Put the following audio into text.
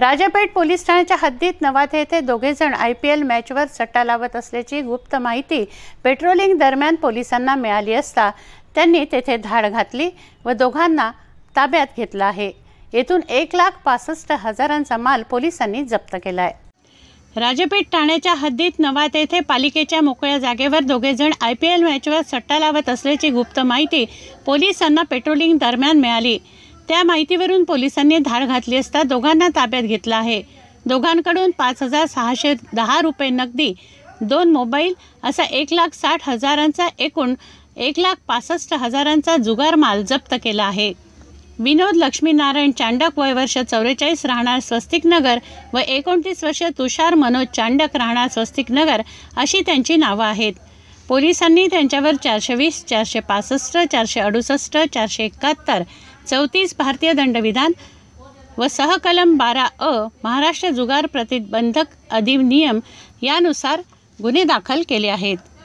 Rajapeth police ठाण्याच्या हद्दीत नवाथे येथे दोघेजण आय पी एल मॅचवर सट्टा लावत असल्याची गुप्त माहिती पेट्रोलिंग दरम्यान पोलिसांना मिळाली असता त्यांनी तेथे धाड घातली व दोघांना ताब्यात घेतला आहे येथून एक लाख पासष्ट हजारांचा माल पोलिसांनी जप्त केला आहे राजपेठ ठाण्याच्या हद्दीत नवात येथे पालिकेच्या मोकळ्या जागेवर दोघेजण आय पी एल मॅचवर सट्टा लावत असल्याची गुप्त माहिती पोलिसांना पेट्रोलिंग दरम्यान मिळाली त्या माहितीवरून पोलिसांनी धाड घातली असता दोघांना ताब्यात घेतला आहे दोघांकडून पाच हजार सहाशे दहा रुपये नगदी दोन मोबाईल असा एक लाख साठ हजारांचा एकूण एक लाख पासष्ट हजारांचा जुगार माल जप्त केला आहे विनोद लक्ष्मीनारायण चांडक वय वर्ष चौवेचाळीस राहणार स्वस्तिक नगर व एकोणतीस वर्ष तुषार मनोज चांडक राहणार स्वस्तिक नगर अशी त्यांची नावं आहेत पोलिसांनी त्यांच्यावर चारशे वीस चारशे पासष्ट चारशे अडुसष्ट चारशे एकाहत्तर चौतीस भारतीय दंडविधान व सहकलम बारा अ महाराष्ट्र जुगार प्रतिबंधक अधिनियम यानुसार गुन्हे दाखल केले आहेत